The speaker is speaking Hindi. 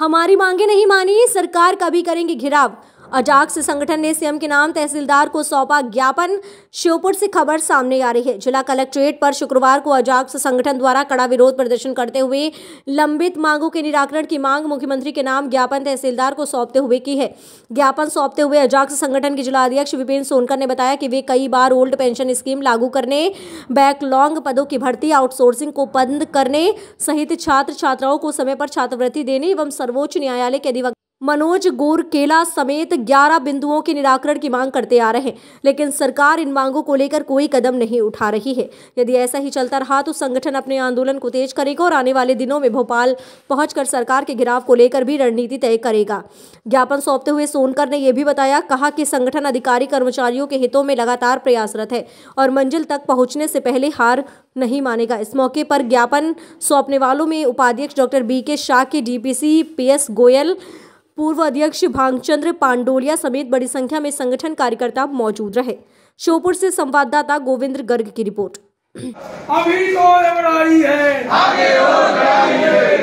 हमारी मांगे नहीं मानी सरकार कभी करेंगे घेराव अजाक्स संगठन ने सीएम के नाम तहसीलदार को सौंपा ज्ञापन श्योपुर से खबर सामने आ रही है जिला कलेक्ट्रेट पर शुक्रवार को अजाक्स संगठन द्वारा कड़ा विरोध प्रदर्शन करते हुए लंबित मांगों के निराकरण की मांग मुख्यमंत्री के नाम ज्ञापन तहसीलदार को सौंपते हुए की है ज्ञापन सौंपते हुए अजाक्स संगठन के जिलाध्यक्ष विपिन सोनकर ने बताया कि वे कई बार ओल्ड पेंशन स्कीम लागू करने बैकलॉन्ग पदों की भर्ती आउटसोर्सिंग को बंद करने सहित छात्र छात्राओं को समय पर छात्रवृत्ति देने एवं सर्वोच्च न्यायालय के अधिवक्ता मनोज गोरकेला समेत 11 बिंदुओं के निराकरण की मांग करते आ रहे हैं लेकिन सरकार इन मांगों को लेकर कोई कदम नहीं उठा रही है यदि ऐसा ही चलता रहा तो संगठन अपने आंदोलन को तेज करेगा और आने वाले दिनों में भोपाल पहुंचकर सरकार के घिराव को लेकर भी रणनीति तय करेगा ज्ञापन सौंपते हुए सोनकर ने यह भी बताया कहा कि संगठन अधिकारी कर्मचारियों के हितों में लगातार प्रयासरत है और मंजिल तक पहुंचने से पहले हार नहीं मानेगा इस मौके पर ज्ञापन सौंपने वालों में उपाध्यक्ष डॉक्टर बी के शाह के डीपीसी पी गोयल पूर्व अध्यक्ष भांगचंद्र पांडोलिया समेत बड़ी संख्या में संगठन कार्यकर्ता मौजूद रहे शोपुर से संवाददाता गोविंद गर्ग की रिपोर्ट अभी तो है आगे और है